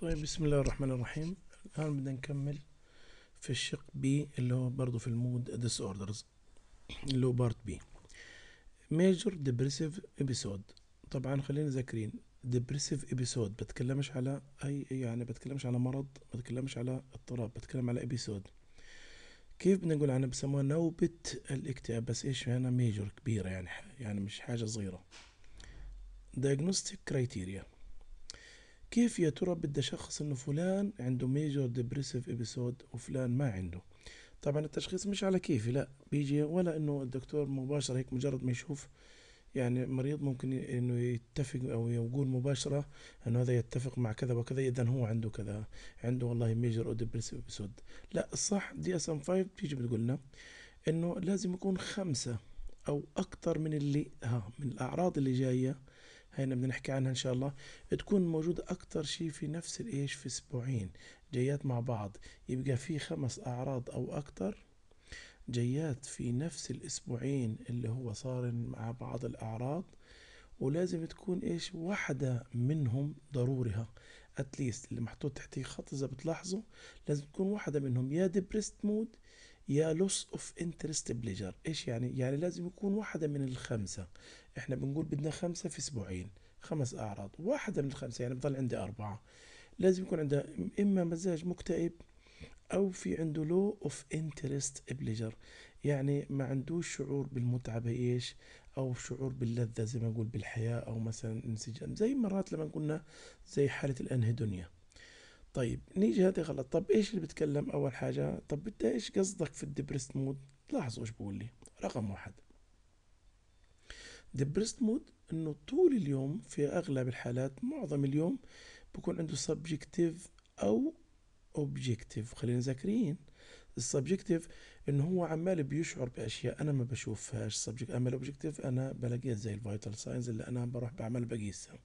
طيب بسم الله الرحمن الرحيم الآن بدنا نكمل في الشق بي اللي هو برضه في المود ديس اوردرز اللي هو بارت بي ميجر ديبريسيف ابيسود طبعا خلينا ذاكرين ديبريسيف ابيسود بتكلمش على اي يعني بتكلمش على مرض بتكلمش على اضطراب بتكلم على ابيسود كيف بدنا نقول عنها بسموها نوبة الاكتئاب بس ايش هنا ميجر كبيرة يعني يعني مش حاجة صغيرة diagnostic criteria كيف يا ترى بدي أشخص إنه فلان عنده ميجور ديبريسيف إبيسود وفلان ما عنده طبعا التشخيص مش على كيفي لا بيجي ولا إنه الدكتور مباشرة هيك مجرد ما يشوف يعني مريض ممكن انه يتفق او يقول مباشره انه هذا يتفق مع كذا وكذا اذا هو عنده كذا عنده والله ميجر او ديبرسيف ابيسود لا الصح دي اس ام 5 بتيجي بتقول لنا انه لازم يكون خمسه او اكثر من اللي ها آه، من الاعراض اللي جايه هينا بدنا نحكي عنها ان شاء الله تكون موجودة اكتر شي في نفس الايش في اسبوعين جيات مع بعض يبقى في خمس اعراض او اكتر جيات في نفس الاسبوعين اللي هو صار مع بعض الاعراض ولازم تكون ايش واحدة منهم ضرورها اتليست اللي محطوط تحتيه خط اذا بتلاحظوا لازم تكون واحدة منهم يا ديبرست مود يا لوس اوف انترست بليجر ايش يعني يعني لازم يكون واحدة من الخمسة احنا بنقول بدنا خمسة في اسبوعين خمس اعراض واحدة من الخمسة يعني بضل عندي اربعة لازم يكون عنده اما مزاج مكتئب او في عنده لو اوف انترست بليجر يعني ما عندوش شعور بالمتعه بايش او شعور باللذه زي ما نقول بالحياه او مثلا انسجام زي مرات لما قلنا زي حاله الانهدونيا طيب نيجي هذه غلط طب ايش اللي بتكلم اول حاجه طب انت ايش قصدك في الدبرست مود لاحظوا ايش بقول لي رقم واحد ديبرست مود انه طول اليوم في اغلب الحالات معظم اليوم بكون عنده سبجكتيف او اوبجكتيف خلينا ذاكرين السبجكتيف انه هو عمال بيشعر باشياء انا ما بشوفهاش سبجكت اما الاوبجكتيف انا بلاقيها زي الفيتال ساينز اللي انا بروح بعمل بقيسها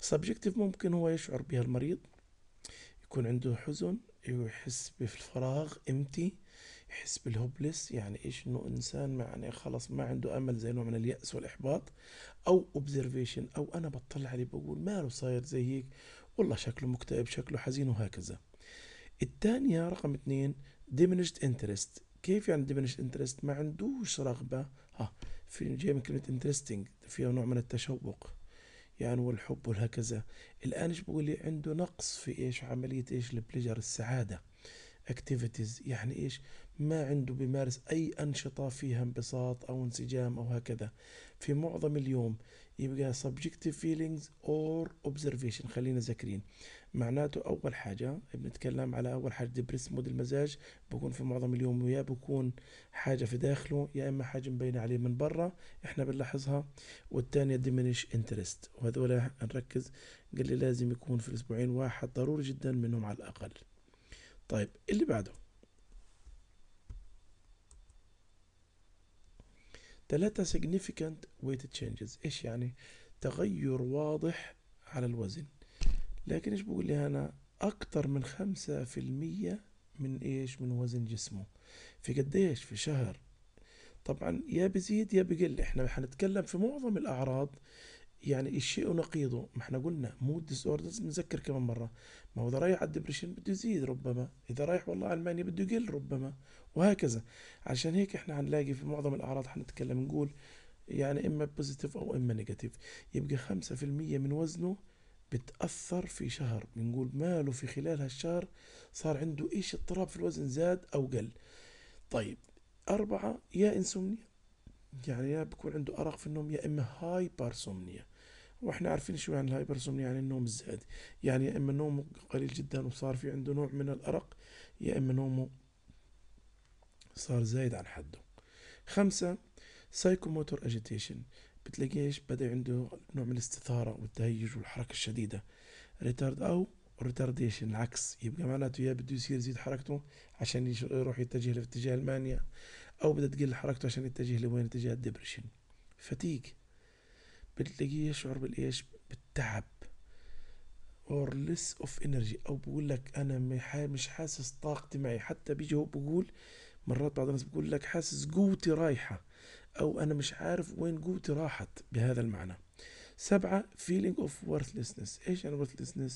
سبجكتيف ممكن هو يشعر بها المريض يكون عنده حزن يحس بالفراغ امتي يحس بالهوبلس يعني ايش انه انسان يعني خلص ما عنده امل زي نوع من الياس والاحباط او اوبزرفيشن او انا بطلع عليه بقول ماله صاير زي هيك والله شكله مكتئب شكله حزين وهكذا الثانية رقم اثنين diminished interest كيف يعني diminished interest ما عندوش رغبة ها آه، في جاي من كلمة interesting فيها نوع من التشوق يعني والحب والهكذا الآن ايش بقول لي عنده نقص في ايش عملية ايش البليجر السعادة اكتيفيتيز يعني ايش ما عنده بيمارس أي أنشطة فيها انبساط أو انسجام أو هكذا في معظم اليوم يبقى subjective feelings or observation خلينا ذاكرين معناته أول حاجة بنتكلم على أول حاجة ديبرس مود المزاج بكون في معظم اليوم ويا بكون حاجة في داخله يا إما حاجة مبينة عليه من برا إحنا بنلاحظها والتانية diminish interest وهذول نركز قال لي لازم يكون في الأسبوعين واحد ضروري جدا منهم على الأقل طيب اللي بعده ثلاثة significant weight changes ايش يعني تغير واضح على الوزن لكن ايش بقول لي هنا اكتر من خمسة في المية من ايش من وزن جسمه في قديش في شهر طبعا يا بزيد يا بقل احنا هنتكلم في معظم الاعراض يعني الشيء نقيضه ما احنا قلنا مود ديس اوردرز نذكر كمان مره ما هو اذا رايح على الدبريشن بده يزيد ربما اذا رايح والله على المانيا بده يقل ربما وهكذا عشان هيك احنا هنلاقي في معظم الاعراض حنتكلم نقول يعني اما بوزيتيف او اما نيجاتيف يبقى 5% من وزنه بتأثر في شهر بنقول ماله في خلال هالشهر صار عنده ايش اضطراب في الوزن زاد او قل طيب أربعة يا إنسومنيا يعني يا بكون عنده أرق في النوم يا إما هايبرسومنيا واحنا عارفين شوي عن الهايبرسومنيا يعني النوم الزائد يعني يا اما نومه قليل جدا وصار في عنده نوع من الارق يا اما نومه صار زايد عن حده خمسة سايكوموتور اجيتيشن بتلاقيش بدا عنده نوع من الاستثارة والتهيج والحركة الشديدة ريتارد او ريتارديشن العكس يبقى معناته يا بده يصير يزيد حركته عشان يروح يتجه في اتجاه المانيا او بدها تقل حركته عشان يتجه لوين اتجاه الدبرشن فتيج بتلاقيه يشعر بالايش بالتعب اور ليس اوف انرجي او بقول لك انا مش حاسس طاقتي معي حتى بيجي هو بقول مرات بعض الناس بقول لك حاسس قوتي رايحه او انا مش عارف وين قوتي راحت بهذا المعنى سبعة feeling of worthlessness ايش يعني worthlessness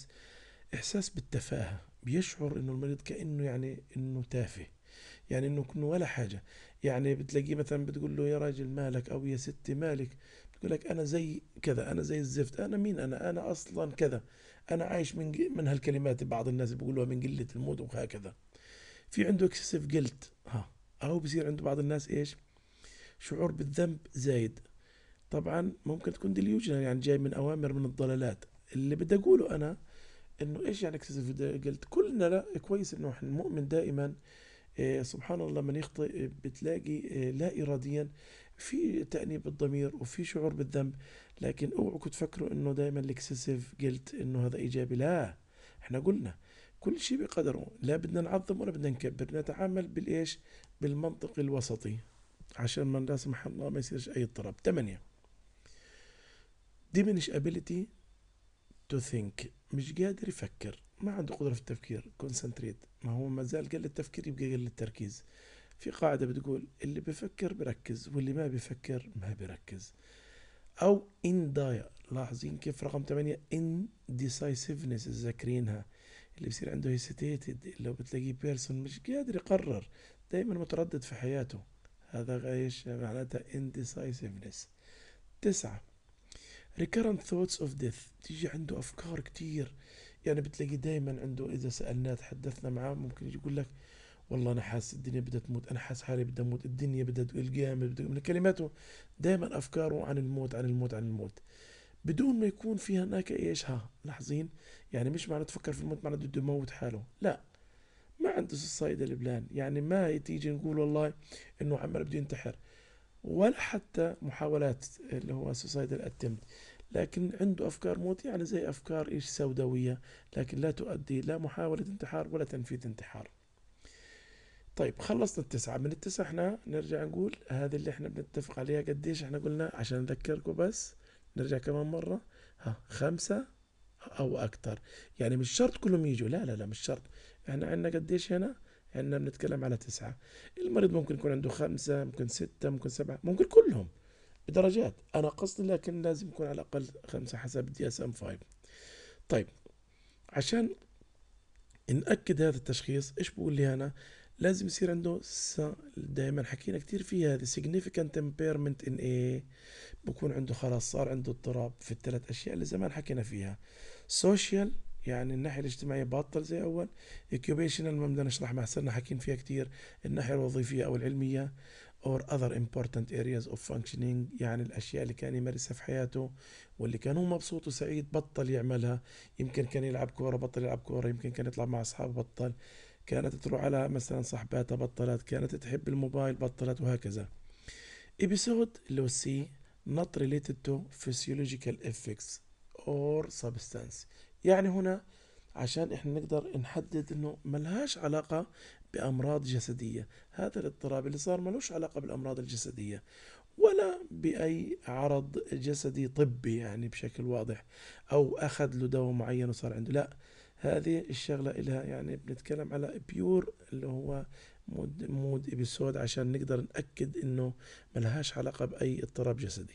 احساس بالتفاهة بيشعر انه المريض كأنه يعني انه تافه يعني انه كنه ولا حاجة يعني بتلاقيه مثلا بتقول له يا راجل مالك او يا ستي مالك يقول لك انا زي كذا انا زي الزفت انا مين انا انا اصلا كذا انا عايش من من هالكلمات بعض الناس بيقولوها من قله المود وهكذا في عنده اكسسيف جلت ها او بصير عند بعض الناس ايش شعور بالذنب زايد طبعا ممكن تكون ديليوجنال يعني جاي من اوامر من الضلالات اللي بدي اقوله انا انه ايش يعني اكسسيف جلت كلنا لا كويس انه المؤمن دائما إيه، سبحان الله من يخطئ بتلاقي إيه، لا اراديا في تأنيب الضمير وفي شعور بالذنب لكن اوعكم تفكروا انه دائما الاكسسيف قلت انه هذا ايجابي لا احنا قلنا كل شيء بقدره لا بدنا نعظم ولا بدنا نكبر نتعامل بالايش بالمنطق الوسطي عشان ما لا سمح الله ما يصيرش اي اضطراب ثمانية diminish ability to think مش قادر يفكر ما عنده قدرة في التفكير concentrate ما هو ما زال قل التفكير يبقى قل التركيز في قاعدة بتقول اللي بيفكر بركز واللي ما بيفكر ما بيركز أو إن ضايع لاحظين كيف رقم إن ديسايسيفنس ذاكرينها اللي بصير عنده هيستيتد اللي بتلاقيه بيرسون مش قادر يقرر دايما متردد في حياته هذا ايش معناتها indecisiveness تسعة recurrent thoughts of death تيجي عنده أفكار كتير يعني بتلاقيه دايما عنده إذا سألناه تحدثنا معاه ممكن يجي يقول لك والله انا حاسس الدنيا بدها تموت انا حاسس حالي بدي اموت الدنيا بدها القيامه بدها من كلماته دائما افكاره عن الموت عن الموت عن الموت بدون ما يكون في هناك ايش ها لاحظين يعني مش معناته تفكر في الموت معناته بده يموت حاله لا ما عنده الصيد البلان يعني ما تيجي نقول والله انه عمال بده ينتحر ولا حتى محاولات اللي هو سوسايدال اتمت لكن عنده أفكار موت يعني زي أفكار إيش سوداوية لكن لا تؤدي لا محاولة انتحار ولا تنفيذ انتحار طيب خلصنا التسعة من التسعة احنا نرجع نقول هذه اللي احنا بنتفق عليها قديش احنا قلنا عشان نذكركم بس نرجع كمان مرة ها خمسة أو أكثر يعني مش شرط كلهم يجوا لا لا لا مش شرط احنا عندنا قديش هنا احنا بنتكلم على تسعة المريض ممكن يكون عنده خمسة ممكن ستة ممكن سبعة ممكن كلهم بدرجات أنا قصدي لكن لازم يكون على الأقل خمسة حسب دي اس ام فايف طيب عشان نأكد هذا التشخيص ايش بقول لي أنا لازم يصير عنده دائما حكينا كثير فيها هذه significant impairment in A بكون عنده خلاص صار عنده اضطراب في الثلاث أشياء اللي زمان حكينا فيها social يعني الناحية الاجتماعية بطل زي أول occupational ما بدنا نشرح ما صرنا حاكين فيها كتير الناحية الوظيفية أو العلمية or other important areas of functioning يعني الأشياء اللي كان يمارسها في حياته واللي كان هو مبسوط وسعيد بطل يعملها يمكن كان يلعب كورة بطل يلعب كورة يمكن كان يطلع مع أصحابه بطل كانت تروح على مثلا صاحباتها بطلت كانت تحب الموبايل بطلت وهكذا إبيسود اللي هو نوت ريليتد تو فيسيولوجيكال افكتس اور سبستانس يعني هنا عشان احنا نقدر نحدد انه ملهاش علاقة بأمراض جسدية هذا الاضطراب اللي صار ملوش علاقة بالأمراض الجسدية ولا بأي عرض جسدي طبي يعني بشكل واضح أو أخذ له دواء معين وصار عنده لا هذه الشغلة إلها يعني بنتكلم على بيور اللي هو مود مود ابيسود عشان نقدر نأكد إنه ملهاش علاقة بأي اضطراب جسدي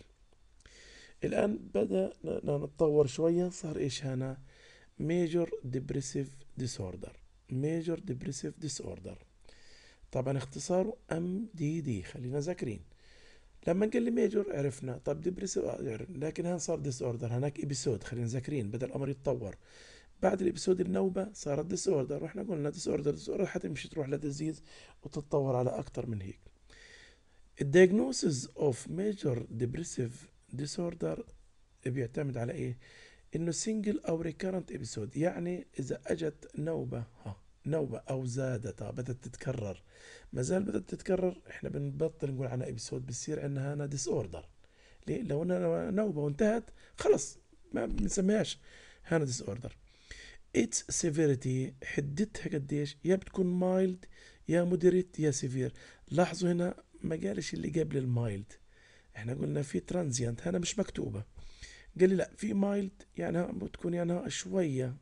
الآن بدأنا نتطور شوية صار إيش هنا ميجور ديبريسيف ديسوردر ميجور ديبريسيف ديسوردر طبعا اختصاره ام دي دي خلينا ذاكرين لما قال لي ميجور عرفنا طب ديبريسيف آه، لكن هنا صار ديس اوردر هناك ابيسود خلينا ذاكرين بدا الامر يتطور بعد الابيسود النوبه صارت ديس اوردر واحنا قلنا ديس اوردر ديس اوردر حتمشي تروح لديزيز وتتطور على اكتر من هيك الدياجنوسيس اوف ميجر ديبريسيف ديسوردر بيعتمد على ايه انه سنجل او ريكارنت ابيسود يعني اذا اجت نوبه ها نوبة أو زادت بدت تتكرر ما زال بدت تتكرر إحنا بنبطل نقول عنها إبسود بصير عندنا هنا ديس أوردر ليه؟ لو انا نوبة وانتهت خلص ما بنسميهاش هانا ديس أوردر اتس سيفيريتي حدتها قديش يا بتكون مايلد يا مودريت يا سيفير لاحظوا هنا ما قالش اللي قبل المايلد احنا قلنا في ترانزيانت هنا مش مكتوبة قال لي لا في مايلد يعني بتكون يعني شوية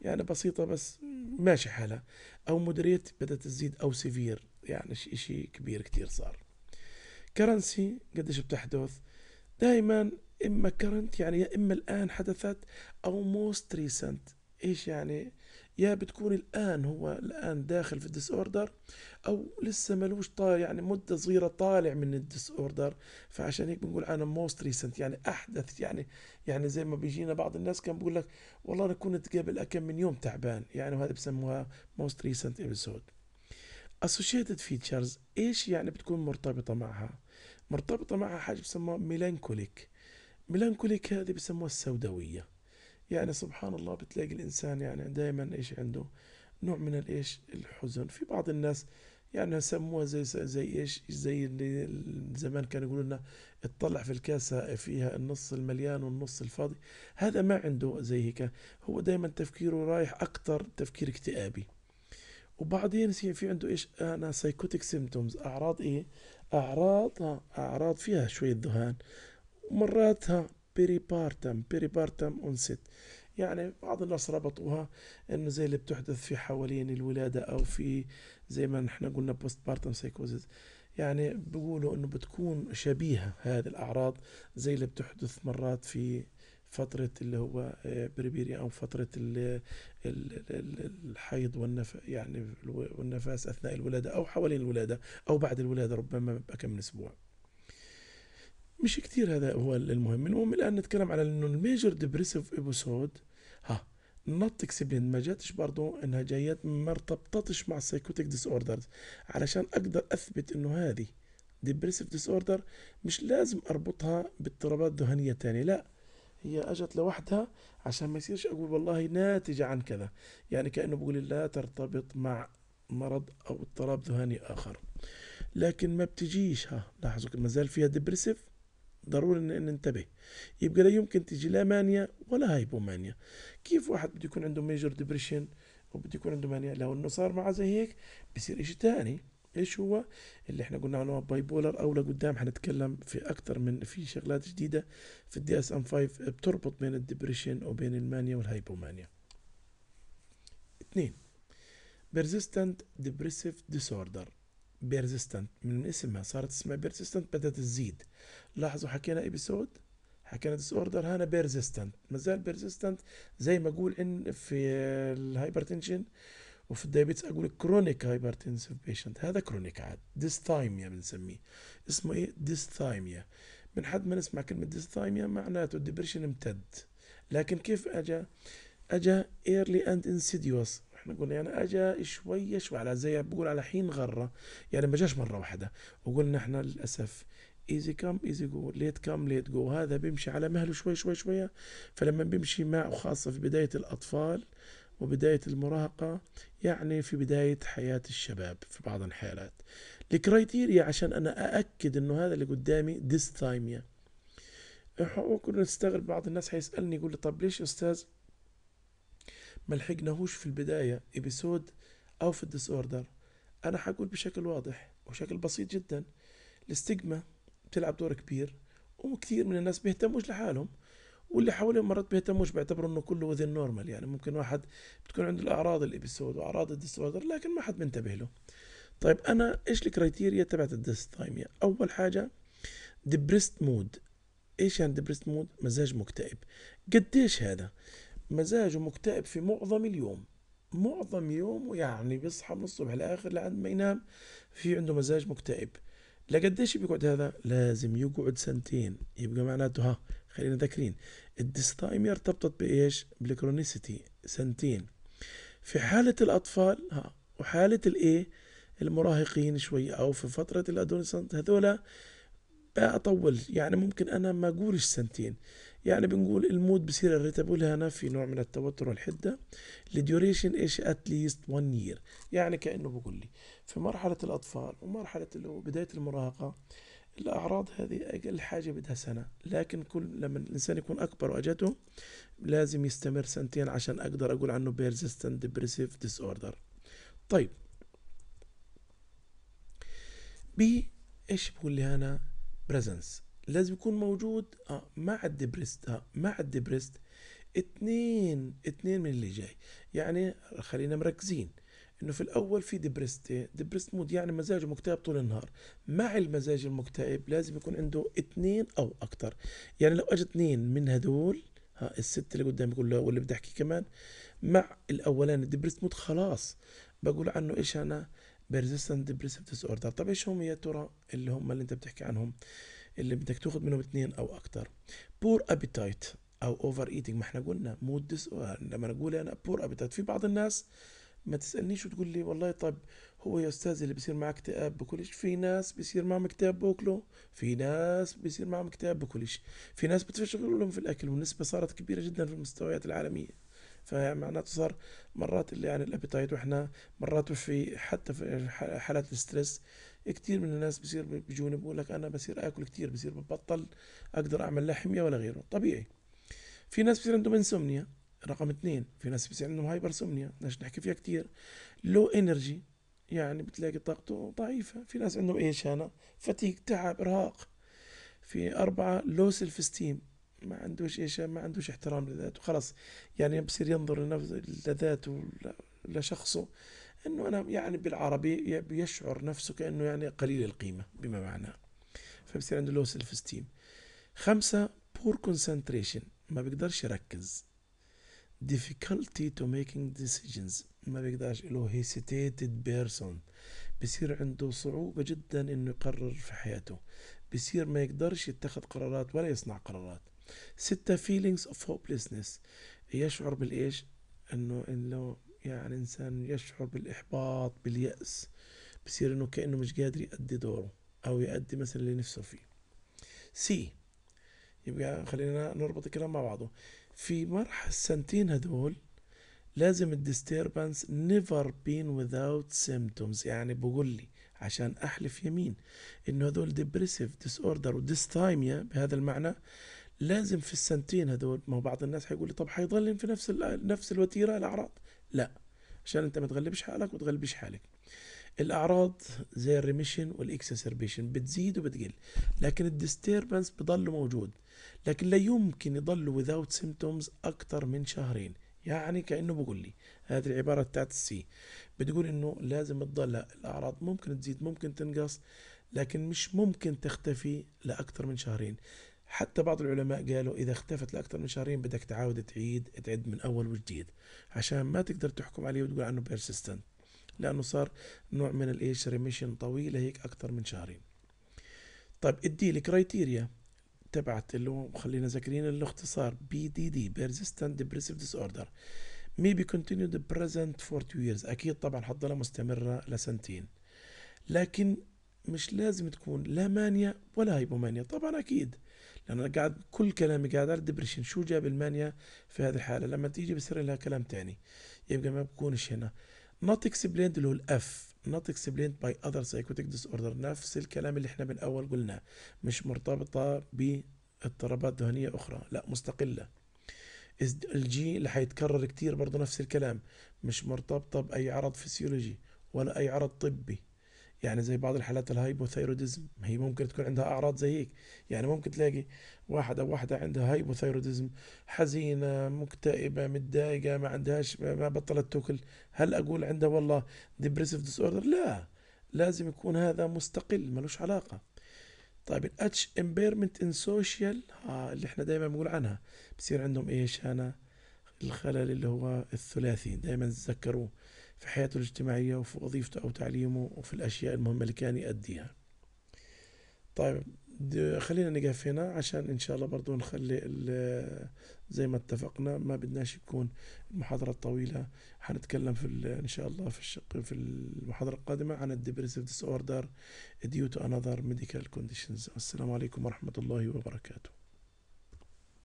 يعني بسيطة بس ماشي حالها أو مدريت بدأت تزيد أو سيفير يعني شيء كبير كتير صار كرنسي قديش بتحدث دائما إما كرنت يعني يا إما الآن حدثت أو موست ريسنت ايش يعني يا بتكون الان هو الان داخل في الديس اوردر او لسه ملوش طالع يعني مده صغيره طالع من الديس اوردر فعشان هيك بنقول انا موست ريسنت يعني احدث يعني يعني زي ما بيجينا بعض الناس كان بقول لك والله انا كنت قبل كم من يوم تعبان يعني وهذا بسموها موست ريسنت ابيسود اسوشيتد فيتشرز ايش يعني بتكون مرتبطه معها مرتبطه معها حاجه بسموها ميلانكوليك ميلانكوليك هذه بسموها السوداويه يعني سبحان الله بتلاقي الإنسان يعني دائما إيش عنده نوع من الإيش الحزن في بعض الناس يعني سموها زي زي ايش زي اللي زمان كانوا يقولوا لنا اطلع في الكاسه فيها النص المليان والنص الفاضي هذا ما عنده زي هيك هو دائما تفكيره رايح اكثر تفكير اكتئابي وبعدين في عنده ايش انا سايكوتيك سيمتومز اعراض ايه اعراض اعراض فيها شويه ذهان مرات بيريبارتم بيريبارتم أنست يعني بعض الناس ربطوها انه زي اللي بتحدث في حوالين الولاده او في زي ما نحن قلنا بوست بارتم سايكوزيس يعني بيقولوا انه بتكون شبيهه هذه الاعراض زي اللي بتحدث مرات في فترة اللي هو آه، بريبيريا أو فترة الحيض والنف يعني والنفاس أثناء الولادة أو حوالين الولادة أو بعد الولادة ربما بكم من أسبوع مش كتير هذا هو المهم المهم الآن نتكلم على أنه الميجر ديبريسيف ابيسود ها نوت اكسبلين ما جاتش برضو انها جايات ما ارتبطتش مع السايكوتيك ديس اوردرز علشان اقدر اثبت انه هذه ديبريسيف ديس اوردر مش لازم اربطها باضطرابات ذهنيه ثانيه لا هي اجت لوحدها عشان ما يصيرش اقول والله ناتجه عن كذا يعني كانه بقول لا ترتبط مع مرض او اضطراب ذهني اخر لكن ما بتجيش ها لاحظوا ما زال فيها ديبريسيف ضروري ان ننتبه يبقى لا يمكن تجي لا مانيا ولا هايبومانيا كيف واحد بده يكون عنده ميجر ديبريشن وبده يكون عنده مانيا لو انه صار معه زي هيك بصير شيء ثاني ايش هو اللي احنا قلنا عنه باي بولر او لقدام حنتكلم في اكثر من في شغلات جديده في الدي اس ام 5 بتربط بين الدبريشن وبين المانيا والهايبومانيا اثنين بيرزيستنت ديبريسيف ديسوردر بيرزستنت من اسمها صارت اسمها بيرزستنت بدأت تزيد لاحظوا حكينا ابيسود حكينا ديس اوردر هنا ما مازال بيرزستنت زي ما اقول ان في الهايبرتنشن وفي الدايبيتس اقول كرونيك هايبرتنسيف بيشنت هذا كرونيك عاد ديستايميا بنسميه اسمه ايه ديستايميا من حد ما نسمع كلمة ديستايميا معناته الدبريشن امتد لكن كيف اجا اجا ايرلي اند انسيديوس احنا قلنا يعني اجى شوي شوي على زي بقول على حين غره يعني ما جاش مره واحده وقلنا احنا للاسف ايزي كم ايزي جو ليت كم ليت جو هذا بيمشي على مهله شوي شوي شويه فلما بيمشي مع وخاصه في بدايه الاطفال وبداية المراهقة يعني في بداية حياة الشباب في بعض الحالات الكرايتيريا عشان أنا أأكد أنه هذا اللي قدامي ديستايميا يعني. كنا نستغرب بعض الناس حيسألني يقول لي طب ليش أستاذ ما لحقناهوش في البداية ابيسود أو في الديس أوردر أنا حقول بشكل واضح وشكل بسيط جدا الاستجمة بتلعب دور كبير وكثير من الناس بيهتموش لحالهم واللي حواليهم مرات بيهتموش بيعتبروا انه كله وذن نورمال يعني ممكن واحد بتكون عنده الاعراض الابيسود واعراض الديس اوردر لكن ما حد منتبه له طيب انا ايش الكريتيريا تبعت الديستايميا اول حاجه ديبرست مود ايش يعني ديبرست مود مزاج مكتئب قديش هذا مزاجه مكتئب في معظم اليوم معظم يومه يعني بيصحى من الصبح لاخر لعند ما ينام في عنده مزاج مكتئب لقديش بيقعد هذا لازم يقعد سنتين يبقى معناته ها خلينا ذاكرين الديستايميا ارتبطت بايش بالكرونيسيتي سنتين في حالة الأطفال ها وحالة الإيه المراهقين شوي أو في فترة الأدونسنت هذولا أطول يعني ممكن أنا ما أقولش سنتين يعني بنقول المود بصير الريتابول هنا في نوع من التوتر والحدة الديوريشن ايش اتليست 1 يير يعني كأنه بقول لي في مرحلة الأطفال ومرحلة اللي هو بداية المراهقة الأعراض هذه أقل حاجة بدها سنة لكن كل لما الإنسان يكون أكبر وأجته لازم يستمر سنتين عشان أقدر أقول عنه بيرزستنت ديبريسيف ديس أوردر طيب بي ايش بقول لي أنا بريزنس لازم يكون موجود آه مع الدبريست آه، مع الدبريست اثنين اثنين من اللي جاي يعني خلينا مركزين انه في الاول في ديبرست ديبرست مود يعني مزاجه مكتئب طول النهار مع المزاج المكتئب لازم يكون عنده اثنين او اكثر يعني لو اجى اثنين من هدول ها الست اللي قدامي له واللي بدي احكي كمان مع الاولاني دبريست مود خلاص بقول عنه ايش انا بيرزيستنت ديبريسيف ديس اوردر طب ايش هم يا ترى اللي هم اللي انت بتحكي عنهم اللي بدك تاخذ منهم اثنين او اكثر بور ابيتايت او اوفر ايتنج ما احنا قلنا مود ديس لما نقول انا بور ابيتايت في بعض الناس ما تسالنيش وتقول لي والله طيب هو يا استاذ اللي بيصير معه اكتئاب بكلش في ناس بيصير معهم اكتئاب باكله في ناس بيصير معهم اكتئاب بكلش في ناس بتفشغل لهم في الاكل والنسبه صارت كبيره جدا في المستويات العالميه فمعناته صار مرات اللي يعني الابيتايت واحنا مرات في حتى في حالات الستريس كثير من الناس بصير بيجوني بقول لك انا بصير اكل كثير بصير ببطل اقدر اعمل لا حميه ولا غيره طبيعي في ناس بصير عندهم انسومنيا رقم اثنين في ناس بصير عندهم هايبر سومنيا بدناش نحكي فيها كثير لو انرجي يعني بتلاقي طاقته ضعيفة في ناس عندهم ايش أنا فتيق تعب إرهاق في أربعة لو سيلف ستيم ما عندوش ايش ما عندوش احترام لذاته خلص يعني بصير ينظر لنفسه لذاته لشخصه انه انا يعني بالعربي بيشعر نفسه كانه يعني قليل القيمه بما معناه فبصير عنده لو سيلف ستيم خمسه بور كونسنتريشن ما بيقدرش يركز difficulty to making decisions ما بيقدرش له hesitated person بصير عنده صعوبة جدا انه يقرر في حياته بصير ما يقدرش يتخذ قرارات ولا يصنع قرارات ستة feelings of hopelessness يشعر بالايش انه انه يعني إنسان يشعر بالإحباط باليأس بصير إنه كأنه مش قادر يأدي دوره أو يأدي مثلا اللي نفسه فيه سي يبقى خلينا نربط الكلام مع بعضه في مرحلة السنتين هذول لازم الديستربنس نيفر بين without symptoms يعني بقول لي عشان أحلف يمين إنه هذول ديبريسيف ديس أوردر وديستايميا بهذا المعنى لازم في السنتين هذول ما هو بعض الناس حيقول لي طب حيظل في نفس نفس الوتيره الاعراض لا عشان انت ما تغلبش حالك وتغلبش حالك الاعراض زي الريميشن والاكسسربيشن بتزيد وبتقل لكن الديستربنس بضل موجود لكن لا يمكن يضل without symptoms اكتر من شهرين يعني كانه بقول لي هذه العباره بتاعت السي بتقول انه لازم تضل الاعراض ممكن تزيد ممكن تنقص لكن مش ممكن تختفي لاكثر من شهرين حتى بعض العلماء قالوا إذا اختفت لأكثر من شهرين بدك تعاود تعيد تعد من أول وجديد عشان ما تقدر تحكم عليه وتقول عنه بيرسيستنت لأنه صار نوع من الإيش ريميشن طويلة هيك أكثر من شهرين طيب ادي الكرايتيريا تبعت اللي هو خلينا ذاكرين الاختصار بي دي دي بيرسيستنت ديبريسيف ديس اوردر مي بي كونتينيو ذا بريزنت فور تو ييرز اكيد طبعا حتضلها مستمره لسنتين لكن مش لازم تكون لا مانيا ولا هايبومانيا طبعا اكيد انا قاعد كل كلامي قاعد على الدبريشن شو جاب المانيا في هذه الحاله لما تيجي بصير لها كلام تاني يبقى ما بكونش هنا not explained اللي هو الاف not explained by other psychotic disorder نفس الكلام اللي احنا من اول قلناه مش مرتبطه باضطرابات ذهنيه اخرى لا مستقله الجي اللي حيتكرر كتير برضه نفس الكلام مش مرتبطة بأي عرض فسيولوجي ولا أي عرض طبي يعني زي بعض الحالات الهايبوثايروديزم هي ممكن تكون عندها اعراض زي هيك يعني ممكن تلاقي واحد او واحده عندها هايبوثايروديزم حزينه مكتئبه متضايقه ما عندهاش ما بطلت تاكل هل اقول عندها والله ديبريسيف ديس اوردر لا لازم يكون هذا مستقل ملوش علاقه طيب الاتش امبيرمنت ان سوشيال اللي احنا دايما بنقول عنها بصير عندهم ايش انا الخلل اللي هو الثلاثي دايما تذكروه في حياته الاجتماعية وفي وظيفته أو تعليمه وفي الأشياء المهمة اللي كان يأديها طيب خلينا نقف هنا عشان إن شاء الله برضو نخلي زي ما اتفقنا ما بدناش يكون المحاضرة طويلة حنتكلم في إن شاء الله في الشق في المحاضرة القادمة عن الديبرسيف ديس اوردر due to another medical والسلام عليكم ورحمة الله وبركاته